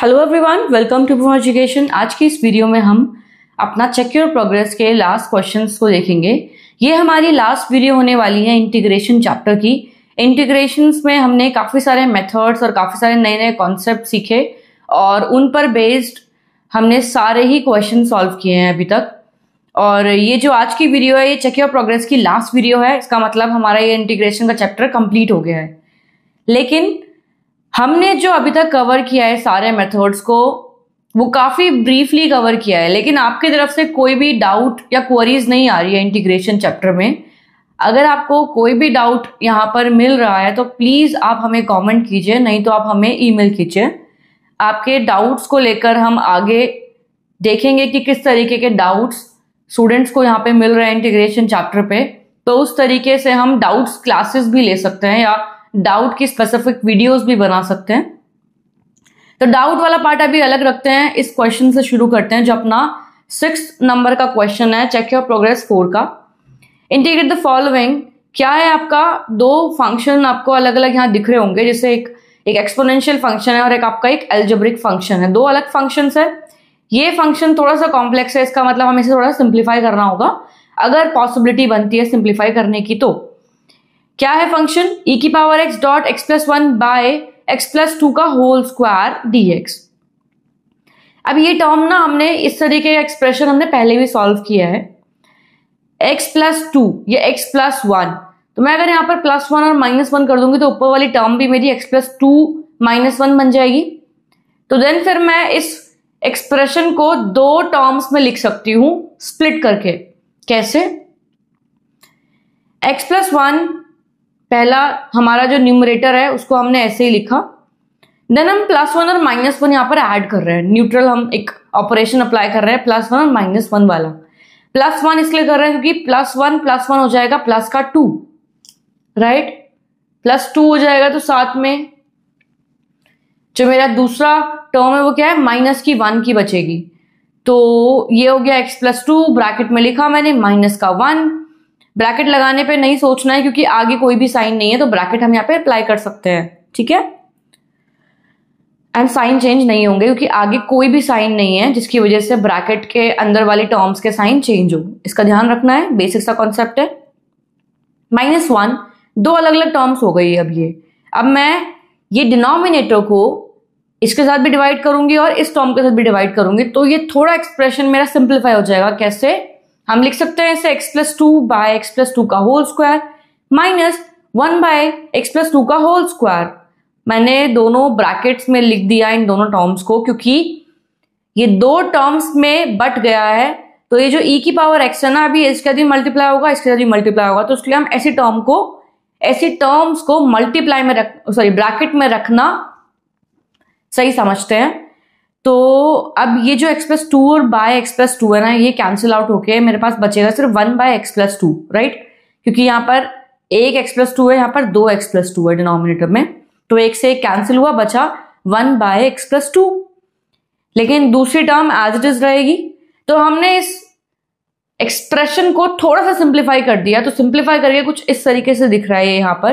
Hello everyone welcome to pro education आज की इस वीडियो में हम अपना चेक योर प्रोग्रेस के लास्ट क्वेश्चंस को देखेंगे ये हमारी लास्ट वीडियो होने वाली है इंटीग्रेशन चैप्टर की इंटीग्रेशन में हमने काफ़ी सारे मेथड्स और काफ़ी सारे नए नए कॉन्सेप्ट सीखे और उन पर बेस्ड हमने सारे ही क्वेश्चन सॉल्व किए हैं अभी तक और ये जो आज की वीडियो है ये चेक योर प्रोग्रेस की लास्ट वीडियो है इसका मतलब हमारा ये इंटीग्रेशन का चैप्टर कंप्लीट हो गया है लेकिन हमने जो अभी तक कवर किया है सारे मेथड्स को वो काफ़ी ब्रीफली कवर किया है लेकिन आपकी तरफ से कोई भी डाउट या क्वेरीज नहीं आ रही है इंटीग्रेशन चैप्टर में अगर आपको कोई भी डाउट यहाँ पर मिल रहा है तो प्लीज़ आप हमें कमेंट कीजिए नहीं तो आप हमें ईमेल कीजिए आपके डाउट्स को लेकर हम आगे देखेंगे कि किस तरीके के डाउट्स स्टूडेंट्स को यहाँ पे मिल रहे हैं इंटीग्रेशन चैप्टर पे तो उस तरीके से हम डाउट्स क्लासेस भी ले सकते हैं या डाउट की स्पेसिफिक वीडियोस भी बना सकते हैं तो डाउट वाला पार्ट अभी अलग रखते हैं इस क्वेश्चन से शुरू करते हैं जो अपना सिक्स नंबर का क्वेश्चन है चेक योर प्रोग्रेस फोर का इंटीग्रेट द फॉलोइंग क्या है आपका दो फंक्शन आपको अलग अलग यहाँ दिख रहे होंगे जैसे एक एक एक्सपोनेंशियल फंक्शन है और एक आपका एक एल्जेब्रिक फंक्शन है दो अलग फंक्शन है ये फंक्शन थोड़ा सा कॉम्प्लेक्स है इसका मतलब हमें इसे थोड़ा सिंप्लीफाई करना होगा अगर पॉसिबिलिटी बनती है सिंप्लीफाई करने की तो क्या है फंक्शन e की power x dot x plus one by x plus two का होल स्क्वायर dx अब ये टर्म ना हमने इस तरीके का एक्सप्रेशन हमने पहले भी सॉल्व किया है x प्लस टू या x प्लस वन तो मैं अगर यहां पर प्लस वन और माइनस वन कर दूंगी तो ऊपर वाली टर्म भी मेरी x plus two minus one बन जाएगी तो देन फिर मैं इस एक्सप्रेशन को दो टर्म्स में लिख सकती हूं स्प्लिट करके कैसे x प्लस वन पहला हमारा जो न्यूमरेटर है उसको हमने ऐसे ही लिखा देन हम प्लस वन और माइनस वन यहाँ पर ऐड कर रहे हैं न्यूट्रल हम एक ऑपरेशन अप्लाई कर रहे हैं प्लस वन और माइनस वन वाला प्लस वन इसलिए कर रहे हैं क्योंकि प्लस वन प्लस वन हो जाएगा प्लस का टू राइट प्लस टू हो जाएगा तो साथ में जो मेरा दूसरा टर्म है वो क्या है माइनस की वन की बचेगी तो ये हो गया एक्स प्लस टू ब्रैकेट में लिखा मैंने माइनस का वन ब्रैकेट लगाने पे नहीं सोचना है क्योंकि आगे कोई भी साइन नहीं है तो ब्रैकेट हम यहाँ पे अप्लाई कर सकते हैं ठीक है एंड साइन चेंज नहीं होंगे क्योंकि आगे कोई भी साइन नहीं है जिसकी वजह से ब्रैकेट के अंदर वाली टर्म्स के साइन चेंज हो इसका ध्यान रखना है बेसिक सा कॉन्सेप्ट है माइनस वन दो अलग अलग टर्म्स हो गई अब ये अब मैं ये डिनोमिनेटर को इसके साथ भी डिवाइड करूंगी और इस टर्म के साथ भी डिवाइड करूंगी तो ये थोड़ा एक्सप्रेशन मेरा सिंप्लीफाई हो जाएगा कैसे हम लिख सकते हैं इसे x plus two by x plus two का whole square minus one by x plus two का होल स्क्वायर मैंने दोनों ब्रैकेट्स में लिख दिया इन दोनों टर्म्स को क्योंकि ये दो टर्म्स में बट गया है तो ये जो e की पावर x है ना अभी इसके यदि मल्टीप्लाई होगा इसके यदि मल्टीप्लाई होगा तो उसके लिए हम ऐसी टर्म को ऐसी टर्म्स को मल्टीप्लाई में रख सॉरी ब्रैकेट में रखना सही समझते हैं तो अब ये जो एक्सप्रेस टू और बाय एक्सप्रेस टू है ना ये कैंसिल आउट होके मेरे पास बचेगा सिर्फ one by x plus two right क्योंकि यहाँ पर एक एक्सप्रेस टू है यहाँ पर दो एक्सप्रेस टू है डिनोमिनेटर में तो एक से एक कैंसिल हुआ बचा वन बाय एक्सप्रेस टू लेकिन दूसरी टर्म एज इट इज रहेगी तो हमने इस एक्सप्रेशन को थोड़ा सा सिंप्लीफाई कर दिया तो सिंप्लीफाई करके कुछ इस तरीके से दिख रहा है यहाँ पर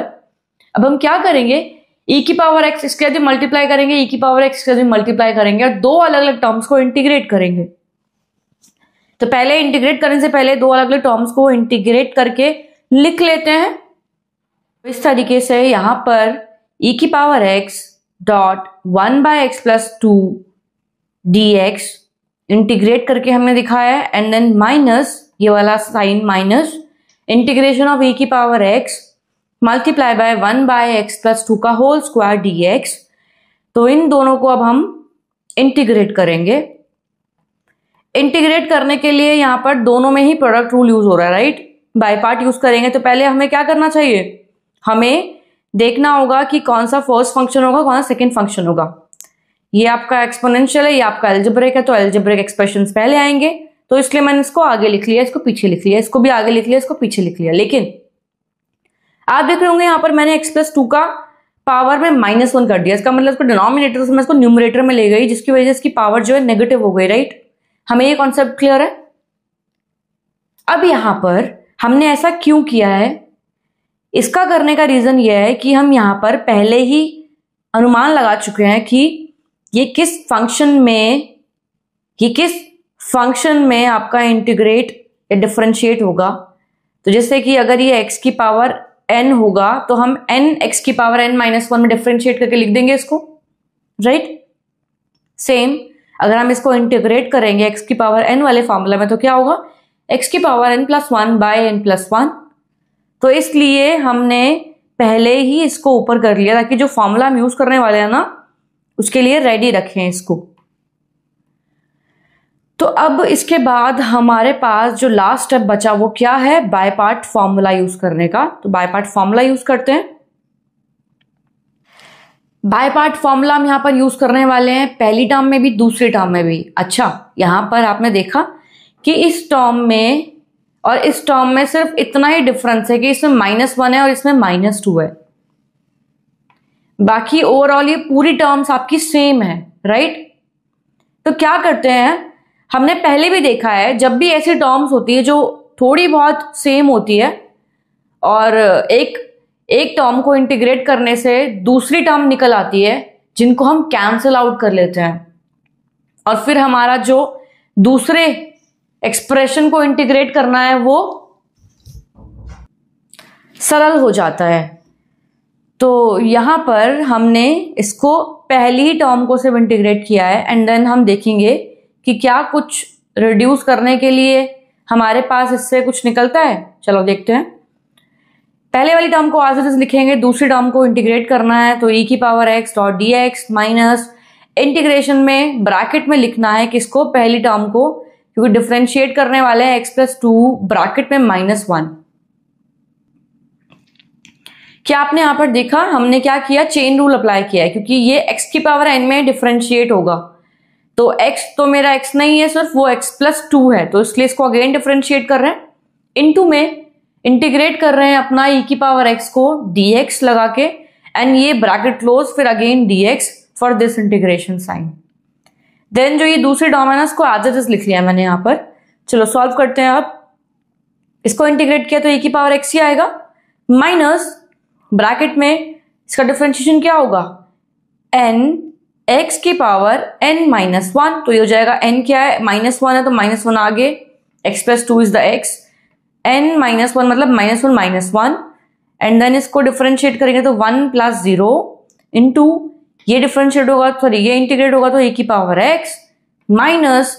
अब हम क्या करेंगे ई e की पावर एक्स इसके यदि मल्टीप्लाई करेंगे ई e की पावर एक्स यदि मल्टीप्लाई करेंगे और दो अलग अलग टर्म्स को इंटीग्रेट करेंगे तो पहले इंटीग्रेट करने से पहले दो अलग अलग टर्म्स को इंटीग्रेट करके लिख लेते हैं तो इस तरीके से यहां पर ई e की power x dot one by x plus two d x integrate करके हमने दिखाया है एंड देन माइनस ये वाला sign minus integration of e की power x multiply by one by x plus two का होल स्क्वायर डी एक्स तो इन दोनों को अब हम इंटीग्रेट करेंगे इंटीग्रेट करने के लिए यहां पर दोनों में ही प्रोडक्ट रूल यूज हो रहा है राइट बाय पार्ट यूज करेंगे तो पहले हमें क्या करना चाहिए हमें देखना होगा कि कौन सा फर्स्ट फंक्शन होगा कौन सा सेकेंड फंक्शन होगा ये आपका एक्सपोनेंशियल है ये आपका एल्जेब्रिक है तो एल्जेब्रिक एक्सप्रेशन पहले आएंगे तो इसलिए मैंने इसको आगे लिख लिया इसको पीछे लिख लिया इसको भी आगे लिख लिया इसको पीछे लिख लिया लेकिन आप देख रहे होंगे यहां पर मैंने एक्स प्लस टू का पावर में माइनस वन कर दिया इसका मतलब इसको डिनोमिनेटर से मैं इसको न्यूमरेटर में ले गई जिसकी वजह से इसकी पावर जो है नेगेटिव हो गई राइट हमें ये कॉन्सेप्ट क्लियर है अब यहां पर हमने ऐसा क्यों किया है इसका करने का रीज़न यह है कि हम यहां पर पहले ही अनुमान लगा चुके हैं कि ये किस फंक्शन में ये किस फंक्शन में आपका इंटीग्रेट या डिफ्रेंशिएट होगा तो जैसे कि अगर ये एक्स की पावर एन होगा तो हम एन एक्स की पावर एन माइनस वन में डिफ्रेंशिएट करके लिख देंगे इसको राइट right? सेम अगर हम इसको इंटीग्रेट करेंगे एक्स की पावर एन वाले फॉर्मूला में तो क्या होगा एक्स की power n plus one by n plus one तो इसलिए हमने पहले ही इसको ऊपर कर लिया ताकि जो फॉर्मूला हम यूज करने वाले हैं ना उसके लिए रेडी रखें इसको तो अब इसके बाद हमारे पास जो लास्ट स्टेप बचा वो क्या है बाय पार्ट फॉर्मूला यूज करने का तो बाय पार्ट फॉर्मूला यूज करते हैं बाय पार्ट फॉर्मूला हम यहां पर यूज करने वाले हैं पहली टर्म में भी दूसरी टर्म में भी अच्छा यहां पर आपने देखा कि इस टर्म में और इस टर्म में सिर्फ इतना ही डिफरेंस है कि इसमें माइनस वन है और इसमें माइनस टू है बाकी ओवरऑल ये पूरी टर्म्स आपकी सेम है राइट तो क्या करते हैं हमने पहले भी देखा है जब भी ऐसी टर्म्स होती है जो थोड़ी बहुत सेम होती है और एक एक टर्म को इंटीग्रेट करने से दूसरी टर्म निकल आती है जिनको हम कैंसिल आउट कर लेते हैं और फिर हमारा जो दूसरे एक्सप्रेशन को इंटीग्रेट करना है वो सरल हो जाता है तो यहां पर हमने इसको पहली टर्म को सिर्फ इंटीग्रेट किया है एंड देन हम देखेंगे कि क्या कुछ रिड्यूस करने के लिए हमारे पास इससे कुछ निकलता है चलो देखते हैं पहले वाली टर्म को आज लिखेंगे दूसरी टर्म को इंटीग्रेट करना है तो ई e की power x dot d x minus integration में ब्रैकेट में लिखना है किसको पहली टर्म को क्योंकि डिफ्रेंशिएट करने वाले हैं एक्स प्लस टू ब्राकेट में माइनस वन क्या आपने यहां पर देखा हमने क्या किया चेन रूल अप्लाई किया है क्योंकि ये एक्स की पावर एन में डिफ्रेंशिएट होगा तो x तो मेरा x नहीं है सिर्फ वो x प्लस टू है तो इसलिए इसको अगेन डिफ्रेंशिएट कर रहे हैं इनटू में इंटीग्रेट कर रहे हैं अपना e की पावर x को dx लगा के एंड ये ब्रैकेट क्लोज फिर again dx for this integration sign then जो ये दूसरे डोमिनस को आज इसको एज लिख लिया मैंने यहाँ पर चलो सॉल्व करते हैं आप इसको इंटीग्रेट किया तो e की पावर एक्स ही आएगा माइनस ब्रैकेट में इसका डिफ्रेंशिएशन क्या होगा एन एक्स की पावर एन माइनस वन तो ये हो जाएगा एन क्या है माइनस वन है तो माइनस वन आगे x plus two is the x n minus one मतलब minus one minus one and then इसको डिफ्रेंशिएट करेंगे तो वन प्लस जीरो टू ये डिफ्रेंशिएट होगा सॉरी ये इंटीग्रेट होगा तो ए की पावर एक्स माइनस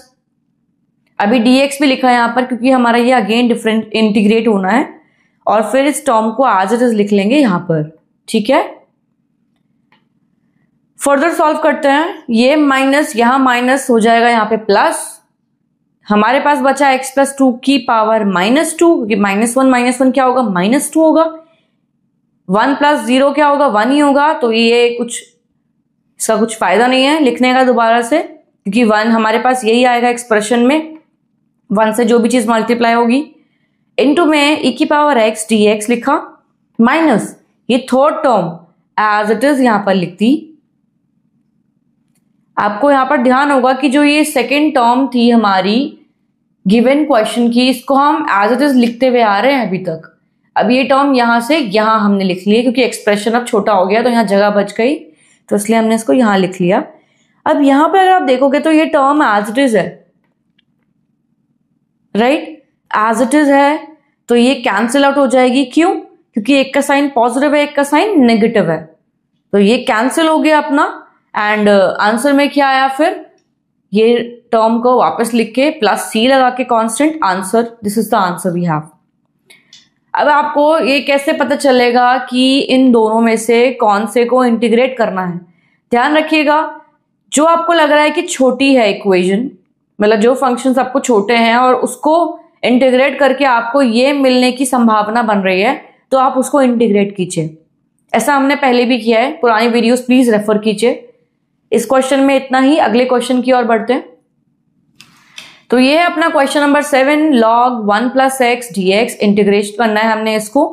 अभी dx भी लिखा है यहाँ पर क्योंकि हमारा ये अगेन डिफरेंट इंटीग्रेट होना है और फिर इस टर्म को आज इट इज लिख लेंगे यहाँ पर ठीक है फर्दर सॉल्व करते हैं ये माइनस यहाँ माइनस हो जाएगा यहाँ पे प्लस हमारे पास बचा एक्स प्लस टू की पावर माइनस टू क्योंकि माइनस वन माइनस वन क्या होगा माइनस टू होगा वन प्लस जीरो क्या होगा वन ही होगा तो ये कुछ इसका कुछ फायदा नहीं है लिखने का दोबारा से क्योंकि वन हमारे पास यही आएगा एक्सप्रेशन में वन से जो भी चीज मल्टीप्लाई होगी इनटू में ई e की पावर एक्स डी एक्स लिखा माइनस ये third term as it is यहां पर लिखती आपको यहाँ पर ध्यान होगा कि जो ये सेकेंड टर्म थी हमारी गिवन क्वेश्चन की इसको हम एज इट इज लिखते हुए आ रहे हैं अभी तक अब ये टर्म यहाँ से यहाँ हमने लिख लिया क्योंकि एक्सप्रेशन अब छोटा हो गया तो यहाँ जगह बच गई तो इसलिए हमने इसको यहाँ लिख लिया अब यहाँ पर अगर आप देखोगे तो ये टर्म एज इट इज है राइट एज इट इज है तो ये कैंसिल आउट हो जाएगी क्यों क्योंकि एक का साइन पॉजिटिव है एक का साइन नेगेटिव है तो ये कैंसिल हो गया अपना एंड आंसर uh, में क्या आया फिर ये टर्म को वापस लिख के प्लस सी लगा के constant answer this is the answer we have अब आपको ये कैसे पता चलेगा कि इन दोनों में से कौन से को इंटीग्रेट करना है ध्यान रखिएगा जो आपको लग रहा है कि छोटी है इक्वेशन मतलब जो फंक्शंस आपको छोटे हैं और उसको इंटीग्रेट करके आपको ये मिलने की संभावना बन रही है तो आप उसको इंटीग्रेट कीजिए ऐसा हमने पहले भी किया है पुरानी वीडियोस प्लीज़ रेफर कीजिए इस क्वेश्चन में इतना ही अगले क्वेश्चन की ओर बढ़ते हैं तो ये है अपना question number seven log one plus x d x integrate करना है हमने इसको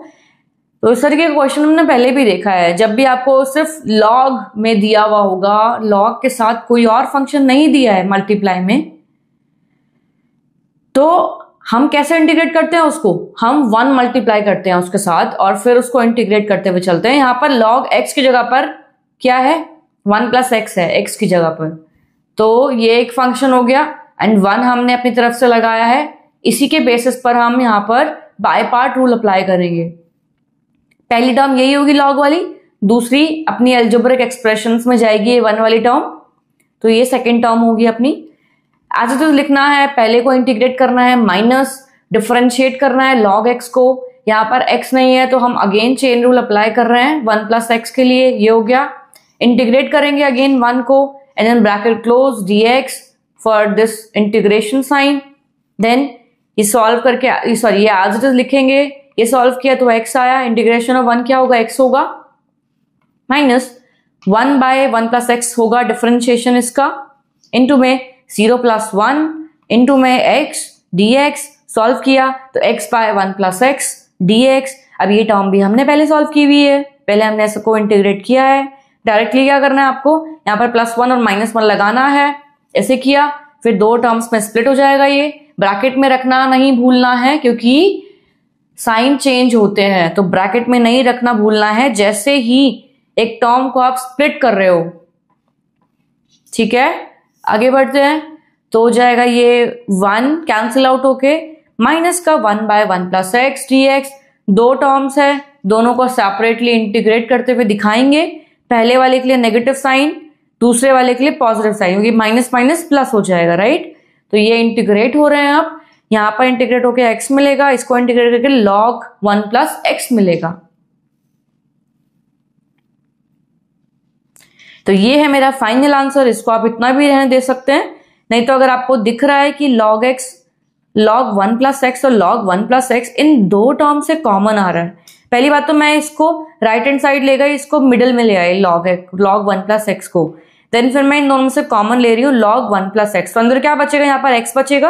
तो इस तरीके का क्वेश्चन हमने पहले भी देखा है जब भी आपको सिर्फ लॉग में दिया हुआ होगा लॉग के साथ कोई और फंक्शन नहीं दिया है मल्टीप्लाई में तो हम कैसे इंटीग्रेट करते हैं उसको हम वन मल्टीप्लाई करते हैं उसके साथ और फिर उसको इंटीग्रेट करते हुए चलते हैं यहां पर लॉग एक्स की जगह पर क्या है वन प्लस एक्स है एक्स की जगह पर तो ये एक फंक्शन हो गया एंड वन हमने अपनी तरफ से लगाया है इसी के बेसिस पर हम यहाँ पर बाय पार्ट रूल अप्लाई करेंगे पहली टर्म यही होगी लॉग वाली दूसरी अपनी एल्जोब्रिक एक्सप्रेशन में जाएगी ये वन वाली टर्म तो ये सेकेंड टर्म होगी अपनी एज इट इज लिखना है पहले को इंटीग्रेट करना है माइनस डिफ्रेंशिएट करना है लॉग एक्स को यहाँ पर एक्स नहीं है तो हम अगेन चेन रूल अप्लाई कर रहे हैं वन प्लस एक्स के लिए ये हो गया इंटीग्रेट करेंगे अगेन वन को and then bracket close d x for this integration sign then ये सॉल्व करके सॉरी ये आज इज लिखेंगे ये सॉल्व किया तो एक्स आया इंटीग्रेशन ऑफ वन क्या होगा एक्स होगा minus one by one plus x होगा डिफ्रेंशिएशन इसका इंटू में जीरो प्लस वन इंटू में एक्स डी एक्स सॉल्व किया तो x by one plus x d x अब ये टर्म भी हमने पहले सॉल्व की हुई है पहले हमने इसको इंटीग्रेट किया है डायरेक्टली क्या करना है आपको यहाँ पर प्लस वन और माइनस वन लगाना है ऐसे किया फिर दो टर्म्स में स्प्लिट हो जाएगा ये ब्रैकेट में रखना नहीं भूलना है क्योंकि साइन चेंज होते हैं तो ब्रैकेट में नहीं रखना भूलना है जैसे ही एक टर्म को आप स्प्लिट कर रहे हो ठीक है आगे बढ़ते हैं तो हो जाएगा ये वन कैंसिल आउट होके माइनस का one by one plus x d x दो टर्म्स है दोनों को सेपरेटली इंटीग्रेट करते हुए दिखाएंगे पहले वाले के लिए नेगेटिव साइन दूसरे वाले के लिए पॉजिटिव साइन क्योंकि माइनस माइनस प्लस हो जाएगा राइट तो ये इंटीग्रेट हो रहे हैं आप यहां पर इंटीग्रेट होकर एक्स मिलेगा इसको इंटीग्रेट करके लॉग वन प्लस एक्स मिलेगा तो ये है मेरा फाइनल आंसर इसको आप इतना भी रहने दे सकते हैं नहीं तो अगर आपको दिख रहा है कि log x log one plus x और लॉग वन प्लस एक्स इन दो टर्म से कॉमन आ रहा है पहली बात तो मैं इसको राइट हैंड साइड लेगा इसको मिडल में ले आए log log one plus x को देन फिर मैं इन दोनों से कॉमन ले रही हूँ लॉग वन प्लस एक्स तो अंदर क्या बचेगा यहाँ पर एक्स बचेगा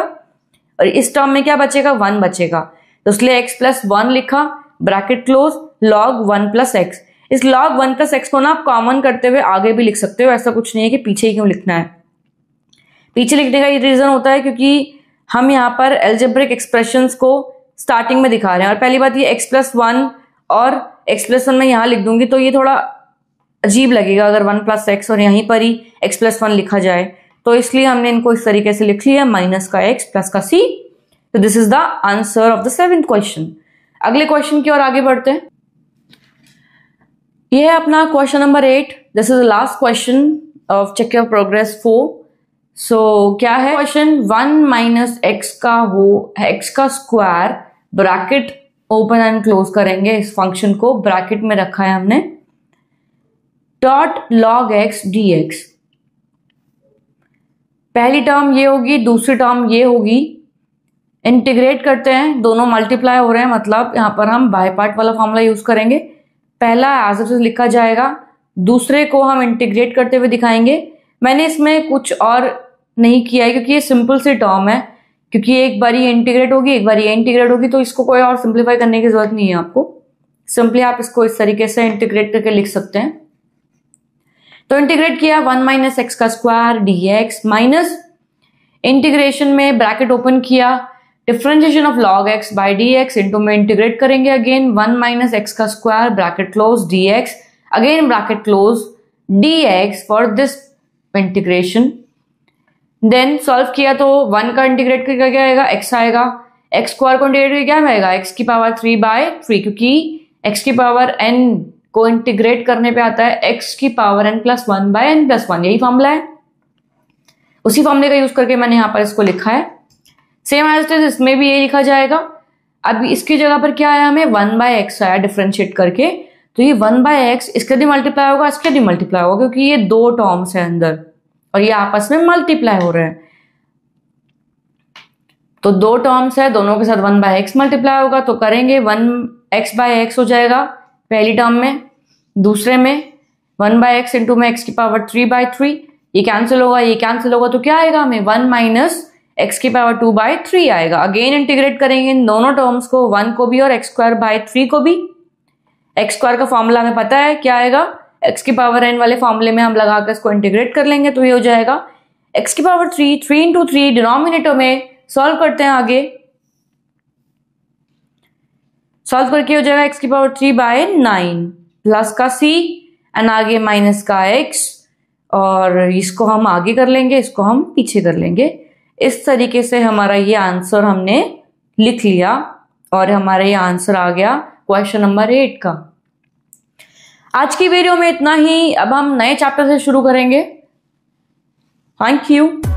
और इस टर्म में क्या बचेगा वन बचेगा तो इसलिए एक्स प्लस वन लिखा bracket close log one plus x इस लॉग वन प्लस एक्स को ना आप कॉमन करते हुए आगे भी लिख सकते हो ऐसा कुछ नहीं है कि पीछे ही क्यों लिखना है पीछे लिखने का ये रीज़न होता है क्योंकि हम यहाँ पर एल्जेब्रिक एक्सप्रेशन को स्टार्टिंग में दिखा रहे हैं और पहली बात ये एक्स प्लस वन और एक्सप्रेशन में यहाँ लिख दूंगी तो ये थोड़ा अजीब लगेगा अगर वन प्लस एक्स और यहीं पर ही एक्स प्लस वन लिखा जाए तो इसलिए हमने इनको इस तरीके से लिख लिया माइनस का एक्स प्लस का सी तो this is the answer of the seventh question अगले क्वेश्चन की ओर आगे बढ़ते हैं यह है अपना question number eight this is the last question of check your progress four so क्या है क्वेश्चन वन माइनस एक्स का हो एक्स का square bracket open and close करेंगे इस फंक्शन को ब्रैकेट में रखा है हमने dot log x d x पहली टर्म ये होगी दूसरी टर्म ये होगी इंटीग्रेट करते हैं दोनों मल्टीप्लाई हो रहे हैं मतलब यहां पर हम बाय पार्ट वाला फॉर्मूला यूज करेंगे पहला एज एफ लिखा जाएगा दूसरे को हम इंटीग्रेट करते हुए दिखाएंगे मैंने इसमें कुछ और नहीं किया है क्योंकि ये सिंपल सी टर्म है क्योंकि एक बार ये इंटीग्रेट होगी एक बार ये इंटीग्रेट होगी तो इसको कोई और सिंप्लीफाई करने की जरूरत नहीं है आपको सिंपली आप इसको इस तरीके से इंटीग्रेट करके लिख सकते हैं तो इंटीग्रेट किया वन माइनस एक्स का square d x minus integration में ब्रैकेट ओपन किया differentiation of log x by d x into में इंटीग्रेट करेंगे अगेन वन माइनस एक्स का square bracket close d x again bracket close d x for this integration then solve किया तो one का integrate करके क्या आएगा एक्स आएगा एक्स स्क्वायर को इंटीग्रेट करके क्या आएगा एक्स की पावर थ्री बाय थ्री क्योंकि एक्स की पावर एन को इंटीग्रेट करने पे आता है एक्स की power n plus one by n plus one यही फॉर्मूला है उसी फॉर्मूले का यूज करके मैंने यहां पर इसको लिखा है सेम एज इसमें भी ये लिखा जाएगा अब इसकी जगह पर क्या आया हमें वन बाय एक्स आया डिफ्रेंशिएट करके तो ये वन बाय एक्स इसका भी मल्टीप्लाई होगा इसके भी मल्टीप्लाई होगा क्योंकि ये दो टर्म्स है अंदर और ये आपस में मल्टीप्लाई हो रहे हैं तो दो टर्म्स है दोनों के साथ वन बाय एक्स मल्टीप्लाई होगा तो करेंगे वन एक्स बाय एक्स हो जाएगा पहली टर्म में दूसरे में वन बाय एक्स इंटू में एक्स की पावर थ्री बाय थ्री ये कैंसिल होगा ये कैंसिल होगा तो क्या आएगा हमें वन माइनस एक्स की पावर टू बाय थ्री आएगा अगेन इंटीग्रेट करेंगे इन दोनों टर्म्स को वन को भी और एक्स स्क्वायर बाय थ्री को भी एक्स स्क्वायर का फॉर्मूला हमें पता है क्या आएगा एक्स की पावर एन वाले फॉर्मूले में हम लगाकर इसको इंटीग्रेट कर लेंगे तो ये हो जाएगा एक्स की power three three into three denominator में सॉल्व करते हैं आगे सॉल्व करके हो जाएगा एक्स की power three by nine plus का सी एंड आगे माइनस का एक्स और इसको हम आगे कर लेंगे इसको हम पीछे कर लेंगे इस तरीके से हमारा ये आंसर हमने लिख लिया और हमारा ये आंसर आ गया क्वेश्चन नंबर एट का आज की वीडियो में इतना ही अब हम नए चैप्टर से शुरू करेंगे थैंक यू